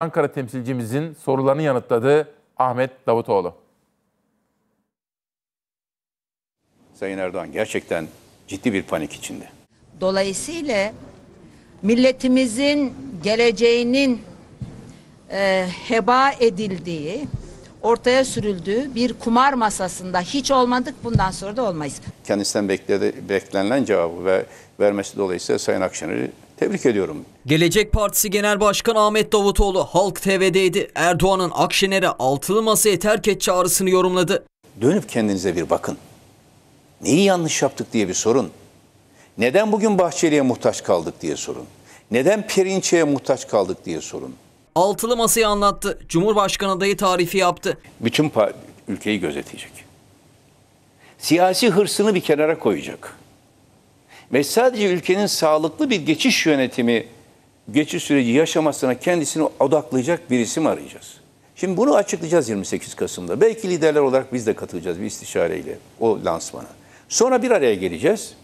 Ankara temsilcimizin sorularını yanıtladı Ahmet Davutoğlu. Sayın Erdoğan gerçekten ciddi bir panik içinde. Dolayısıyla milletimizin geleceğinin e, heba edildiği, ortaya sürüldüğü bir kumar masasında hiç olmadık bundan sonra da olmayız. Kendisinden bekledi, beklenilen cevabı ve vermesi dolayısıyla Sayın Akşener'i Tebrik ediyorum. Gelecek Partisi Genel Başkanı Ahmet Davutoğlu Halk TV'deydi. Erdoğan'ın Akşener'e altılı masaya terk et çağrısını yorumladı. Dönüp kendinize bir bakın. Neyi yanlış yaptık diye bir sorun. Neden bugün Bahçeli'ye muhtaç kaldık diye sorun. Neden Perinçe'ye muhtaç kaldık diye sorun. Altılı masayı anlattı. Cumhurbaşkanı adayı tarifi yaptı. Bütün ülkeyi gözetecek. Siyasi hırsını bir kenara koyacak ve sadece ülkenin sağlıklı bir geçiş yönetimi, geçiş süreci yaşamasına kendisini odaklayacak bir isim arayacağız. Şimdi bunu açıklayacağız 28 Kasım'da. Belki liderler olarak biz de katılacağız bir istişareyle o lansmana. Sonra bir araya geleceğiz.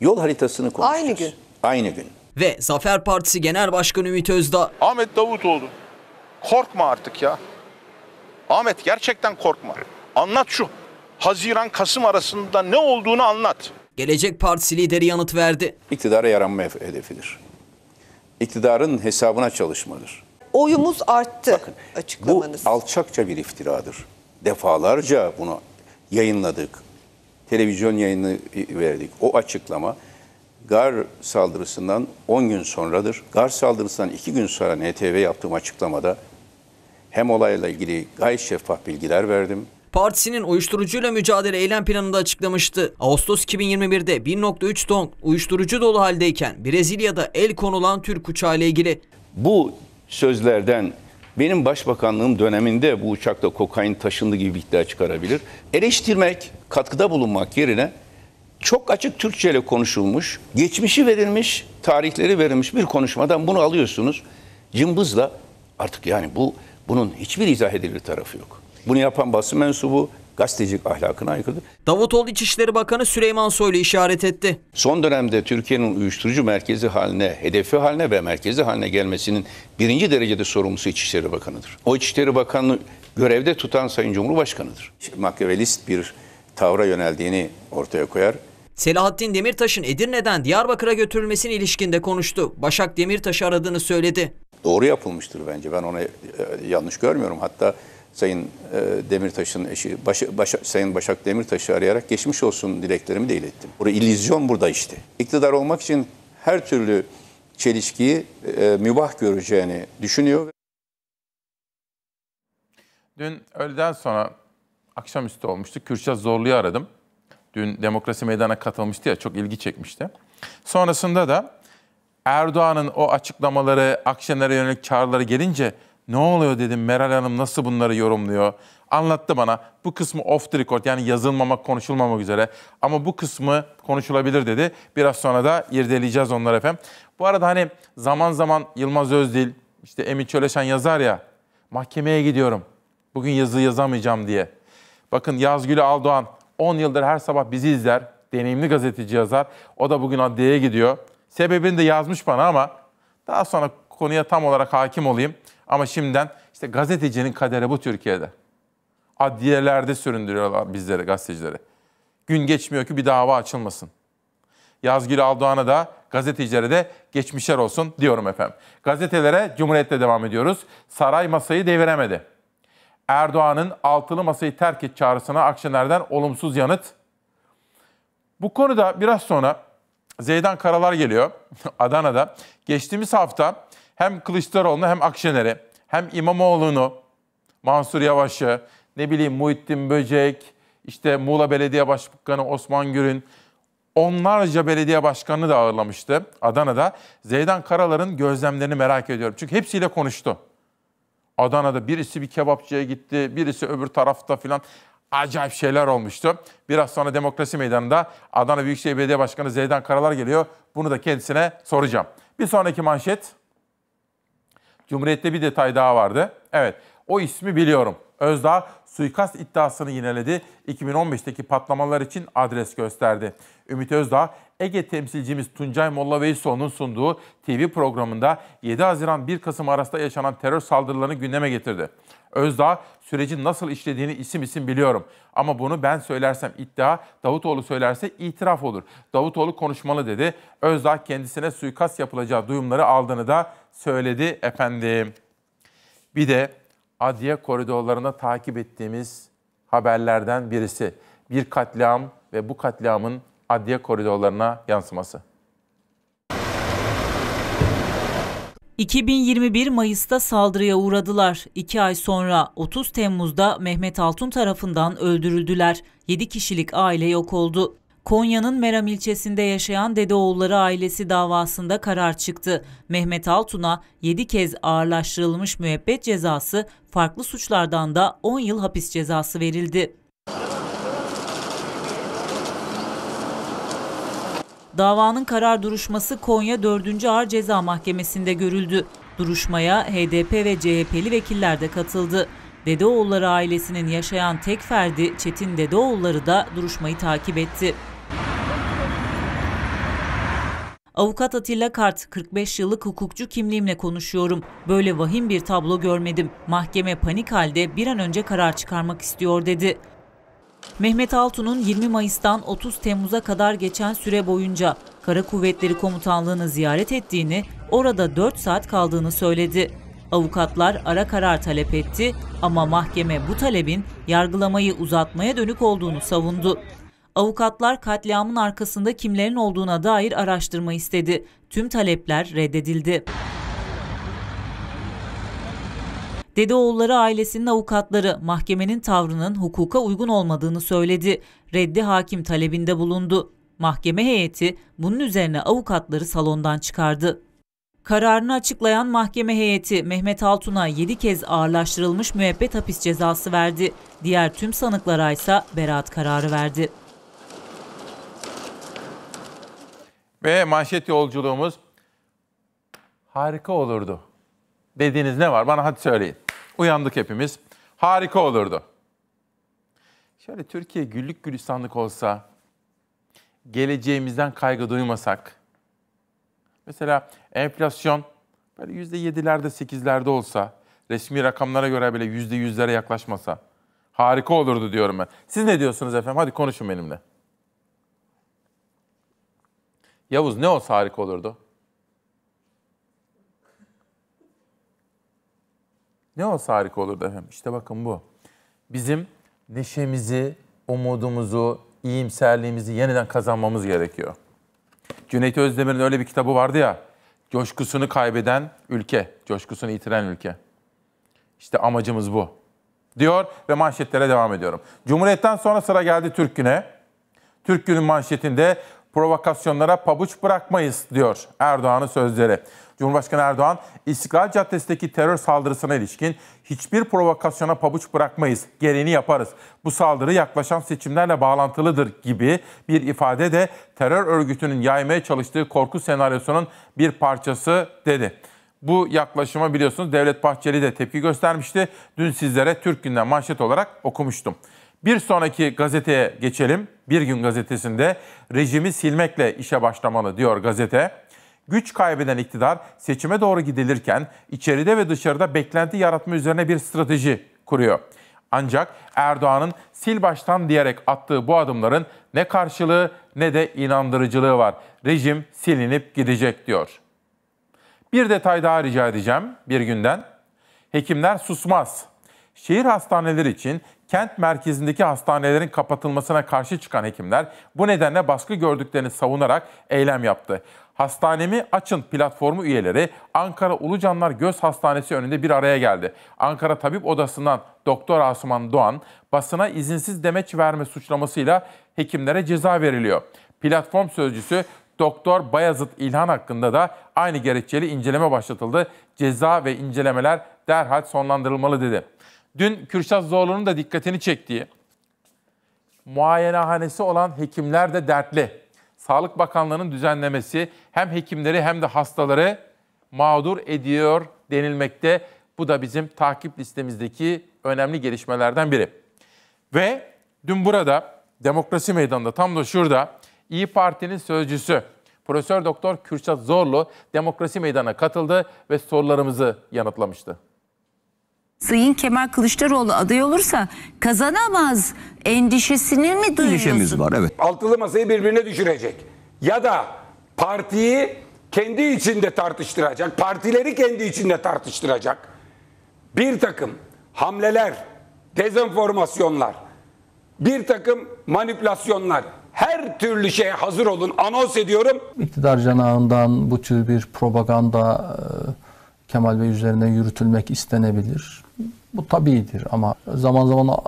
Yol haritasını konuşacağız. Aynı gün. Aynı gün. Ve Zafer Partisi Genel Başkanı Ümit Özdağ. Ahmet Davutoğlu korkma artık ya. Ahmet gerçekten korkma. Anlat şu. Haziran Kasım arasında ne olduğunu anlat. Gelecek Partisi lideri yanıt verdi. İktidara yaranma hedefidir. İktidarın hesabına çalışmalıdır. Oyumuz arttı Bakın, açıklamanız. Bu alçakça bir iftiradır. Defalarca bunu yayınladık. Televizyon yayını verdik. O açıklama Gar saldırısından 10 gün sonradır. Gar saldırısından 2 gün sonra NTV yaptığım açıklamada hem olayla ilgili gayet şeffaf bilgiler verdim. Partisi'nin uyuşturucuyla mücadele eylem planında açıklamıştı. Ağustos 2021'de 1.3 ton uyuşturucu dolu haldeyken Brezilya'da el konulan Türk uçağı ile ilgili. Bu sözlerden benim başbakanlığım döneminde bu uçakta kokain taşındı gibi bir iddia çıkarabilir. Eleştirmek, katkıda bulunmak yerine çok açık Türkçe ile konuşulmuş, geçmişi verilmiş, tarihleri verilmiş bir konuşmadan bunu alıyorsunuz. Cımbızla artık yani bu bunun hiçbir izah edilir tarafı yok. Bunu yapan basın mensubu gazetecilik ahlakına aykırıdır. Davutoğlu İçişleri Bakanı Süleyman Soylu işaret etti. Son dönemde Türkiye'nin uyuşturucu merkezi haline, hedefi haline ve merkezi haline gelmesinin birinci derecede sorumlusu İçişleri Bakanı'dır. O İçişleri Bakanı'nı görevde tutan Sayın Cumhurbaşkanı'dır. Makyavelist bir tavra yöneldiğini ortaya koyar. Selahattin Demirtaş'ın Edirne'den Diyarbakır'a götürülmesine ilişkinde konuştu. Başak Demirtaş'ı aradığını söyledi. Doğru yapılmıştır bence. Ben ona e, yanlış görmüyorum. Hatta Sayın e, Demirtaş'ın eşi Baş, Başa, Sayın Başak Demirtaş'ı arayarak geçmiş olsun dileklerimi de ilettim. Burada illüzyon burada işte. İktidar olmak için her türlü çelişkiyi e, mübah göreceğini düşünüyor. Dün öğleden sonra akşamüstü olmuştu. Kürşat Zorlu'yu aradım. Dün demokrasi meydana katılmıştı ya çok ilgi çekmişti. Sonrasında da Erdoğan'ın o açıklamaları, Akşener'e yönelik çağrıları gelince ne oluyor dedim Meral Hanım nasıl bunları yorumluyor? Anlattı bana bu kısmı off the record yani yazılmamak konuşulmamak üzere ama bu kısmı konuşulabilir dedi. Biraz sonra da irdeleyeceğiz onları efendim. Bu arada hani zaman zaman Yılmaz Özdil işte Emi Çöleşen yazar ya mahkemeye gidiyorum bugün yazı yazamayacağım diye. Bakın Yazgül Aldoğan 10 yıldır her sabah bizi izler. Deneyimli gazeteci yazar. O da bugün adliyeye gidiyor. Sebebini de yazmış bana ama daha sonra konuya tam olarak hakim olayım. Ama şimdiden işte gazetecinin kaderi bu Türkiye'de. Adliyelerde süründürüyorlar bizleri, gazetecileri. Gün geçmiyor ki bir dava açılmasın. Yazgül Aldoğan'a da gazetecilere de geçmişler olsun diyorum efendim. Gazetelere Cumhuriyet'le devam ediyoruz. Saray masayı deviremedi. Erdoğan'ın altılı masayı terk et çağrısına Akşener'den olumsuz yanıt. Bu konuda biraz sonra Zeydan Karalar geliyor Adana'da. Geçtiğimiz hafta hem Kılıçdaroğlu'nu hem Akşener'i hem İmamoğlu'nu, Mansur Yavaş'ı, ne bileyim Muhittin Böcek, işte Muğla Belediye Başkanı Osman Gür'ün onlarca belediye başkanını da ağırlamıştı Adana'da. Zeydan Karalar'ın gözlemlerini merak ediyorum. Çünkü hepsiyle konuştu. Adana'da birisi bir kebapçıya gitti, birisi öbür tarafta filan acayip şeyler olmuştu. Biraz sonra Demokrasi Meydanı'nda Adana Büyükşehir Belediye Başkanı Zeydan Karalar geliyor. Bunu da kendisine soracağım. Bir sonraki manşet. Cumhuriyet'te bir detay daha vardı. Evet, o ismi biliyorum. Özdağ suikast iddiasını yineledi. 2015'teki patlamalar için adres gösterdi. Ümit Özdağ, Ege temsilcimiz Tuncay Molla Veysoğlu'nun sunduğu TV programında 7 Haziran 1 Kasım arasında yaşanan terör saldırılarını gündeme getirdi. Özdağ süreci nasıl işlediğini isim isim biliyorum. Ama bunu ben söylersem iddia, Davutoğlu söylerse itiraf olur. Davutoğlu konuşmalı dedi. Özdağ kendisine suikast yapılacağı duyumları aldığını da söyledi efendim. Bir de adliye koridorlarında takip ettiğimiz haberlerden birisi. Bir katliam ve bu katliamın adliye koridorlarına yansıması. 2021 Mayıs'ta saldırıya uğradılar. 2 ay sonra 30 Temmuz'da Mehmet Altun tarafından öldürüldüler. 7 kişilik aile yok oldu. Konya'nın Meram ilçesinde yaşayan Dedeoğulları ailesi davasında karar çıktı. Mehmet Altun'a 7 kez ağırlaştırılmış müebbet cezası, farklı suçlardan da 10 yıl hapis cezası verildi. Davanın karar duruşması Konya 4. Ağır Ceza Mahkemesi'nde görüldü. Duruşmaya HDP ve CHP'li vekiller de katıldı. Dedeoğulları ailesinin yaşayan tek ferdi Çetin Dedeoğulları da duruşmayı takip etti. Avukat Atilla Kart, 45 yıllık hukukçu kimliğimle konuşuyorum. Böyle vahim bir tablo görmedim. Mahkeme panik halde bir an önce karar çıkarmak istiyor dedi. Mehmet Altun'un 20 Mayıs'tan 30 Temmuz'a kadar geçen süre boyunca Kara Kuvvetleri Komutanlığı'nı ziyaret ettiğini, orada 4 saat kaldığını söyledi. Avukatlar ara karar talep etti ama mahkeme bu talebin yargılamayı uzatmaya dönük olduğunu savundu. Avukatlar katliamın arkasında kimlerin olduğuna dair araştırma istedi. Tüm talepler reddedildi. Dedeoğulları ailesinin avukatları mahkemenin tavrının hukuka uygun olmadığını söyledi. Reddi hakim talebinde bulundu. Mahkeme heyeti bunun üzerine avukatları salondan çıkardı. Kararını açıklayan mahkeme heyeti Mehmet Altun'a 7 kez ağırlaştırılmış müebbet hapis cezası verdi. Diğer tüm sanıklara ise beraat kararı verdi. Ve manşet yolculuğumuz harika olurdu. Dediğiniz ne var? Bana hadi söyleyin. Uyandık hepimiz. Harika olurdu. Şöyle Türkiye güllük gülistanlık olsa, geleceğimizden kaygı duymasak, mesela enflasyon böyle %7'lerde 8'lerde olsa, resmi rakamlara göre bile %100'lere yaklaşmasa, harika olurdu diyorum ben. Siz ne diyorsunuz efendim? Hadi konuşun benimle. Yavuz ne olsa harika olurdu? Ne olsa harika olurdu efendim. İşte bakın bu. Bizim neşemizi, umudumuzu, iyimserliğimizi yeniden kazanmamız gerekiyor. Cüneyt Özdemir'in öyle bir kitabı vardı ya. Coşkusunu kaybeden ülke, coşkusunu yitiren ülke. İşte amacımız bu. Diyor ve manşetlere devam ediyorum. Cumhuriyet'ten sonra sıra geldi Türk Gün'e. Türk Gün'ün manşetinde provokasyonlara pabuç bırakmayız diyor Erdoğan'ın sözleri. Cumhurbaşkanı Erdoğan, İstiklal Caddesi'ndeki terör saldırısına ilişkin hiçbir provokasyona pabuç bırakmayız, gereğini yaparız. Bu saldırı yaklaşan seçimlerle bağlantılıdır gibi bir ifade de terör örgütünün yaymaya çalıştığı korku senaryosunun bir parçası dedi. Bu yaklaşıma biliyorsunuz Devlet Bahçeli de tepki göstermişti. Dün sizlere Türk Günden manşet olarak okumuştum. Bir sonraki gazeteye geçelim. Bir gün gazetesinde rejimi silmekle işe başlamalı diyor gazete. Güç kaybeden iktidar seçime doğru gidilirken içeride ve dışarıda beklenti yaratma üzerine bir strateji kuruyor. Ancak Erdoğan'ın sil baştan diyerek attığı bu adımların ne karşılığı ne de inandırıcılığı var. Rejim silinip gidecek diyor. Bir detay daha rica edeceğim bir günden. Hekimler susmaz. Şehir hastaneleri için kent merkezindeki hastanelerin kapatılmasına karşı çıkan hekimler bu nedenle baskı gördüklerini savunarak eylem yaptı. Hastanemi Açın platformu üyeleri Ankara Ulucanlar Göz Hastanesi önünde bir araya geldi. Ankara Tabip Odası'ndan Doktor Asuman Doğan basına izinsiz demeç verme suçlamasıyla hekimlere ceza veriliyor. Platform sözcüsü Doktor Bayazıt İlhan hakkında da aynı gerekçeli inceleme başlatıldı. Ceza ve incelemeler derhal sonlandırılmalı dedi. Dün Kürşat Zorlu'nun da dikkatini çektiği muayenehanesi olan hekimler de dertli. Sağlık Bakanlığı'nın düzenlemesi hem hekimleri hem de hastaları mağdur ediyor denilmekte. Bu da bizim takip listemizdeki önemli gelişmelerden biri. Ve dün burada Demokrasi Meydanı'nda tam da şurada İyi Parti'nin sözcüsü Profesör Doktor Kürşat Zorlu Demokrasi Meydanı'na katıldı ve sorularımızı yanıtlamıştı. Sayın Kemal Kılıçdaroğlu aday olursa kazanamaz endişesini mi duyuyorsun? endişemiz var evet. altılı masayı birbirine düşürecek. Ya da partiyi kendi içinde tartıştıracak, partileri kendi içinde tartıştıracak. Bir takım hamleler, dezenformasyonlar, bir takım manipülasyonlar, her türlü şeye hazır olun. Anons ediyorum. iktidar canağından bu tür bir propaganda e, Kemal Bey üzerine yürütülmek istenebilir. Bu tabiidir ama zaman zaman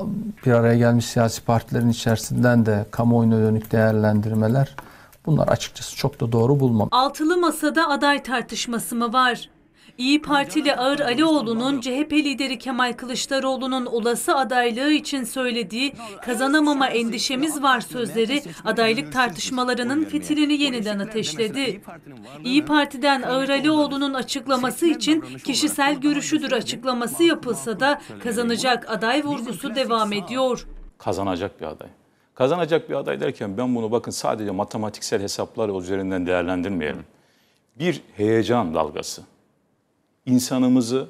bir araya gelmiş siyasi partilerin içerisinden de kamuoyuna dönük değerlendirmeler bunlar açıkçası çok da doğru bulmam. Altılı masada aday tartışması mı var? İyi Partili Ağır Alioğlu'nun CHP lideri Kemal Kılıçdaroğlu'nun olası adaylığı için söylediği kazanamama endişemiz var sözleri adaylık tartışmalarının fitilini yeniden ateşledi. İyi Parti'den Ağır Alioğlu'nun açıklaması için kişisel görüşüdür açıklaması yapılsa da kazanacak aday vurgusu devam ediyor. Kazanacak bir aday. Kazanacak bir aday derken ben bunu bakın sadece matematiksel hesaplar üzerinden değerlendirmeyelim. Bir heyecan dalgası insanımızı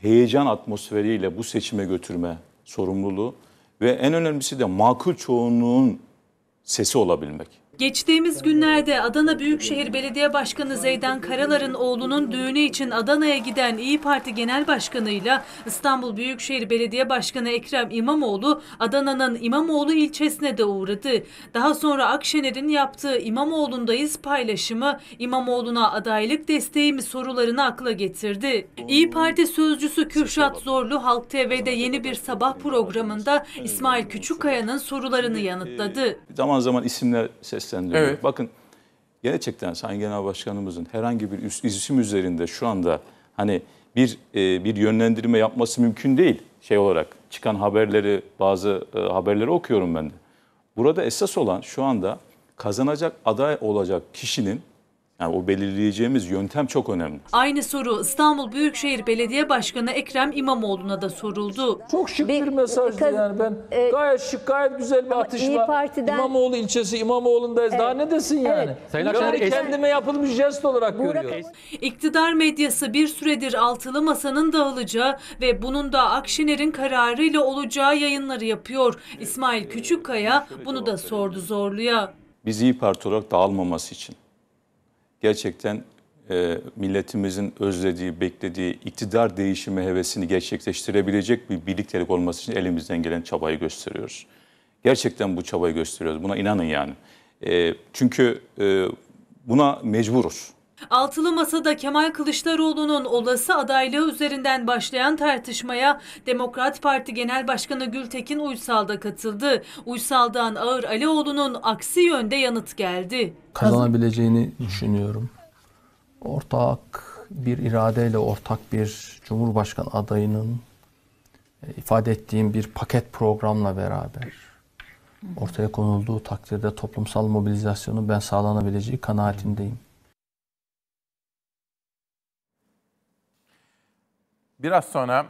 heyecan atmosferiyle bu seçime götürme sorumluluğu ve en önemlisi de makul çoğunluğun sesi olabilmek. Geçtiğimiz günlerde Adana Büyükşehir Belediye Başkanı Zeydan Karalar'ın oğlunun düğünü için Adana'ya giden İyi Parti Genel Başkanı ile İstanbul Büyükşehir Belediye Başkanı Ekrem İmamoğlu Adana'nın İmamoğlu ilçesine de uğradı. Daha sonra Akşener'in yaptığı İmamoğlu'ndayız paylaşımı İmamoğlu'na adaylık desteği mi sorularını akla getirdi. İyi Parti sözcüsü Kürşat Zorlu Halk TV'de yeni bir sabah programında İsmail Küçükkaya'nın sorularını yanıtladı. Zaman zaman isimler ses seslendirmek. Evet. Bakın gerçekten Sayın Genel Başkanımızın herhangi bir üst isim üzerinde şu anda hani bir e, bir yönlendirme yapması mümkün değil şey olarak. Çıkan haberleri, bazı e, haberleri okuyorum ben de. Burada esas olan şu anda kazanacak aday olacak kişinin yani o belirleyeceğimiz yöntem çok önemli. Aynı soru İstanbul Büyükşehir Belediye Başkanı Ekrem İmamoğlu'na da soruldu. Çok şık bir, bir mesajdı kaz, yani ben e, gayet şık gayet güzel bir atışma. Partiden, İmamoğlu ilçesi İmamoğlu'ndayız evet, daha ne desin yani. Evet, Sayın Akşener eski... kendime yapılmış jest olarak Burak, görüyorum. İktidar medyası bir süredir altılı masanın dağılacağı ve bunun da Akşener'in kararıyla olacağı yayınları yapıyor. İsmail Küçükkaya bunu da sordu zorluya. Biz iyi Parti olarak dağılmaması için gerçekten e, milletimizin özlediği, beklediği iktidar değişimi hevesini gerçekleştirebilecek bir birliktelik olması için elimizden gelen çabayı gösteriyoruz. Gerçekten bu çabayı gösteriyoruz. Buna inanın yani. E, çünkü e, buna mecburuz. Altılı Masa'da Kemal Kılıçdaroğlu'nun olası adaylığı üzerinden başlayan tartışmaya Demokrat Parti Genel Başkanı Gültekin Uysal da katıldı. Uysal'dan Ağır Alioğlu'nun aksi yönde yanıt geldi. Kazanabileceğini düşünüyorum. Ortak bir iradeyle ortak bir Cumhurbaşkanı adayının e, ifade ettiğim bir paket programla beraber ortaya konulduğu takdirde toplumsal mobilizasyonun ben sağlanabileceği kanaatindeyim. Biraz sonra